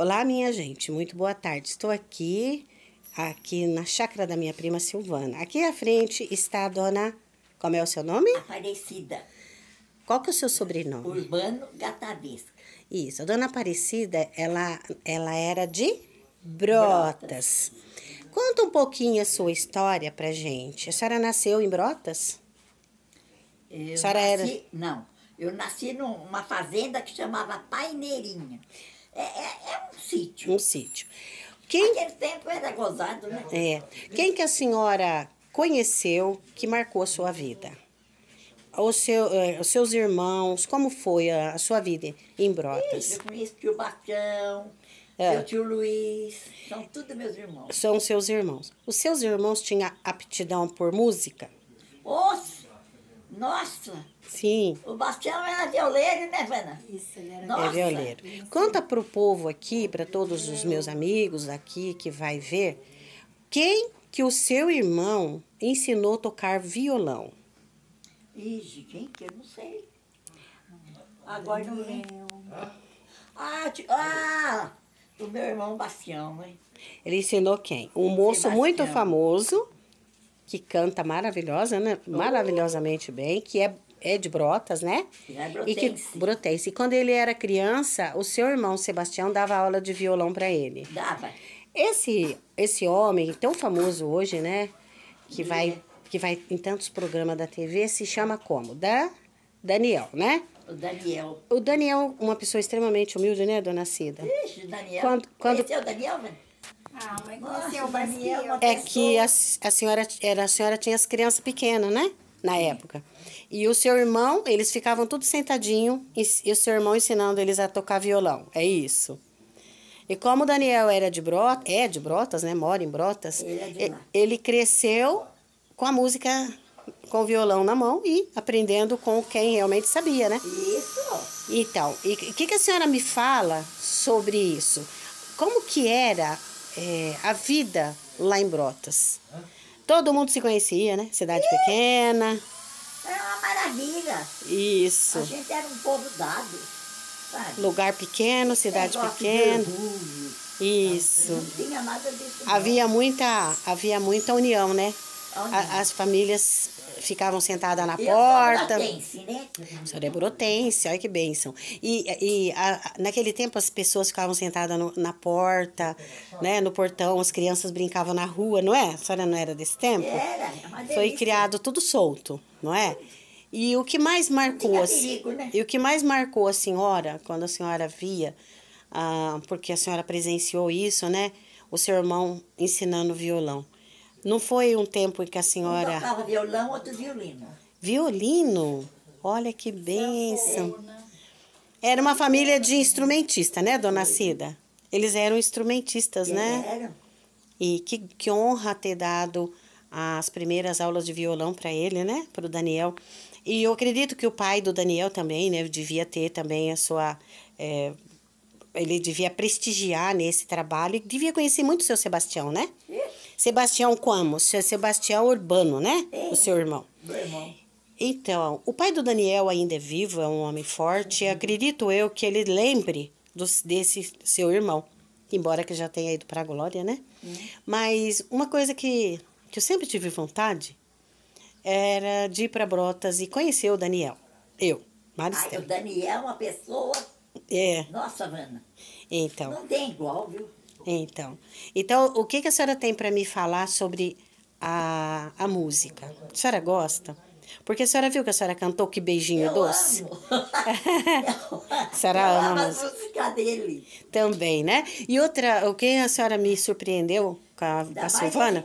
Olá, minha gente, muito boa tarde. Estou aqui, aqui na chácara da minha prima Silvana. Aqui à frente está a dona. Como é o seu nome? Aparecida. Qual que é o seu sobrenome? Urbano Gatavisca. Isso, a dona Aparecida, ela, ela era de Brotas. Brotas. Conta um pouquinho a sua história pra gente. A senhora nasceu em Brotas? Eu a senhora nasci, era... Não, eu nasci numa fazenda que chamava Paineirinha. É, é, é um sítio. Um sítio. Quem... Aquele tempo era gozado, né? É. Quem que a senhora conheceu que marcou a sua vida? Os, seu, é, os seus irmãos, como foi a, a sua vida em Brotas? Isso, eu conheço tio Bacão, é. tio Luiz, são todos meus irmãos. São seus irmãos. Os seus irmãos tinham aptidão por música? oh, nossa! Sim. O Bastião era violeiro, né, Vana? Isso, ele era Nossa. É violeiro. Isso. Conta para o povo aqui, para todos os meus amigos aqui que vai ver, quem que o seu irmão ensinou a tocar violão? Ixi, quem que eu não sei. Agora não lembro. Ah, ah, o meu irmão Bastião, hein? Ele ensinou quem? Um moço Sebastião. muito famoso que canta maravilhosa, né? Oh. maravilhosamente bem, que é, é de Brotas, né? É E que brotense. E quando ele era criança, o seu irmão Sebastião dava aula de violão para ele. Dava. Esse esse homem tão famoso hoje, né, que hum. vai que vai em tantos programas da TV, se chama como? Da Daniel, né? O Daniel. O Daniel, uma pessoa extremamente humilde, né, dona Cida? Ixi, o Daniel. Quando, quando... Esse é o Daniel, velho? Ah, é, é, é que a, a, senhora, era, a senhora tinha as crianças pequenas, né? Na época. E o seu irmão, eles ficavam tudo sentadinho e, e o seu irmão ensinando eles a tocar violão. É isso. E como o Daniel era de Brotas, é de Brotas, né? Mora em Brotas. Ele, é ele, cresceu com a música, com o violão na mão e aprendendo com quem realmente sabia, né? Isso. Então, e o que, que a senhora me fala sobre isso? Como que era é, a vida lá em Brotas. Todo mundo se conhecia, né? Cidade Ih, pequena. Era é uma maravilha. Isso. A gente era um povo dado, sabe? Lugar pequeno, cidade pequena. Né? Isso. Não tinha nada disso. Havia muita, havia muita união, né? A, as famílias ficavam sentadas na porta. né? A senhora é brotense, olha que bênção. E, e a, naquele tempo as pessoas ficavam sentadas no, na porta, né? No portão, as crianças brincavam na rua, não é? A senhora não era desse tempo? Era, Foi criado tudo solto, não é? E o que mais marcou perigo, né? E o que mais marcou a senhora quando a senhora via, ah, porque a senhora presenciou isso, né? O seu irmão ensinando violão. Não foi um tempo em que a senhora. Um tocava violão, outro violino. Violino? Olha que bênção. Era uma família de instrumentista, né, dona Cida? Eles eram instrumentistas, né? Eram. E que, que honra ter dado as primeiras aulas de violão para ele, né? Para o Daniel. E eu acredito que o pai do Daniel também, né? Devia ter também a sua. É, ele devia prestigiar nesse trabalho e devia conhecer muito o seu Sebastião, né? Sebastião como? Seu é Sebastião Urbano, né? O seu irmão. Meu irmão. Então, o pai do Daniel ainda é vivo, é um homem forte. Uhum. Acredito eu que ele lembre do, desse seu irmão. Embora que já tenha ido para a glória, né? Uhum. Mas uma coisa que, que eu sempre tive vontade era de ir para Brotas e conhecer o Daniel. Eu, Maristela. Ai, o Daniel é uma pessoa... É. Nossa, Vana. Então. Não tem igual, viu? Então, então o que, que a senhora tem para me falar sobre a, a música? A senhora gosta? Porque a senhora viu que a senhora cantou Que Beijinho eu Doce? Amo. a senhora eu ama a música dele. Também, né? E outra, o que a senhora me surpreendeu com a, a Silvana?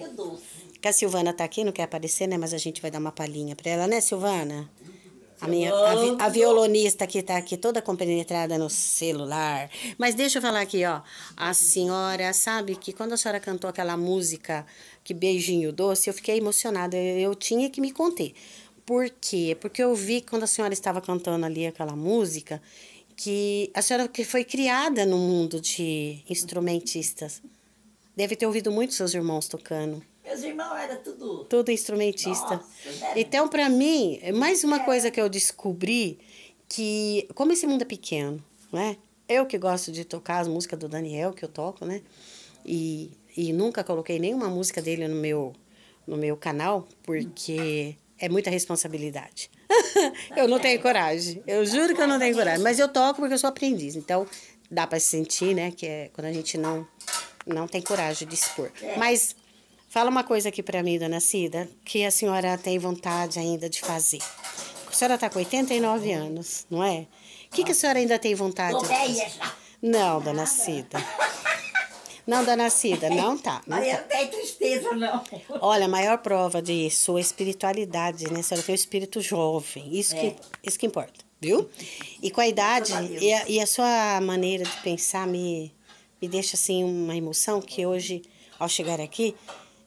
Que a Silvana tá aqui, não quer aparecer, né? Mas a gente vai dar uma palhinha para ela, né, Silvana? A minha a, a violonista que está aqui toda compenetrada no celular. Mas deixa eu falar aqui, ó. A senhora sabe que quando a senhora cantou aquela música que beijinho doce, eu fiquei emocionada. Eu, eu tinha que me conter. Por quê? Porque eu vi quando a senhora estava cantando ali aquela música que a senhora que foi criada no mundo de instrumentistas. Deve ter ouvido muito seus irmãos tocando. Meus irmãos eram tudo. Tudo instrumentista. Nossa, né? Então, para mim, é mais uma coisa que eu descobri que, como esse mundo é pequeno, né? Eu que gosto de tocar as músicas do Daniel, que eu toco, né? E, e nunca coloquei nenhuma música dele no meu, no meu canal, porque é muita responsabilidade. eu não tenho coragem. Eu juro que eu não tenho coragem. Mas eu toco porque eu sou aprendiz. Então, dá para sentir, né? Que é quando a gente não, não tem coragem de expor. É. Mas Fala uma coisa aqui para mim, dona Cida, que a senhora tem vontade ainda de fazer. A senhora está com 89 anos, não é? O que, que a senhora ainda tem vontade de fazer? Não, dona Cida. Não, dona Cida, não tá. Não Mas tá. eu tenho tristeza, não. Olha, a maior prova de sua espiritualidade, né? A senhora tem um espírito jovem. Isso, é. que, isso que importa, viu? E com a idade e a, e a, sua maneira de pensar me, me deixa, assim, uma emoção que hoje, ao chegar aqui,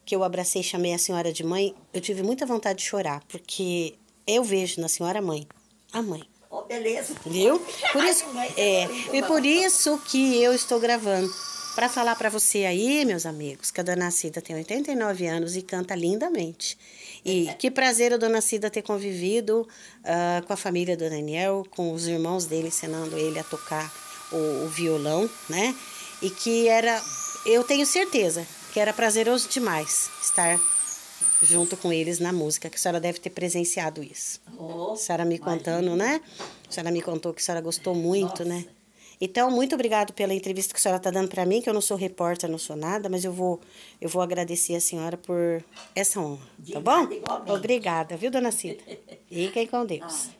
que eu abracei e chamei a senhora de mãe, eu tive muita vontade de chorar, porque eu vejo na senhora mãe a mãe. Oh, beleza. Viu? Por isso, tá é, e por isso que eu estou gravando. Para falar para você aí, meus amigos, que a Dona Cida tem 89 anos e canta lindamente. E que prazer a Dona Cida ter convivido uh, com a família do Daniel, com os irmãos dele ensinando ele a tocar o, o violão, né? E que era, eu tenho certeza porque era prazeroso demais estar junto com eles na música, que a senhora deve ter presenciado isso. Oh, a senhora me contando, imagina. né? A senhora me contou que a senhora gostou muito, né? Nossa. né? Então, muito obrigado pela entrevista que a senhora está dando para mim, que eu não sou repórter, não sou nada, mas eu vou, eu vou agradecer a senhora por essa honra, tá bom? Obrigada, viu, dona Cida? Fiquem com Deus. Ah.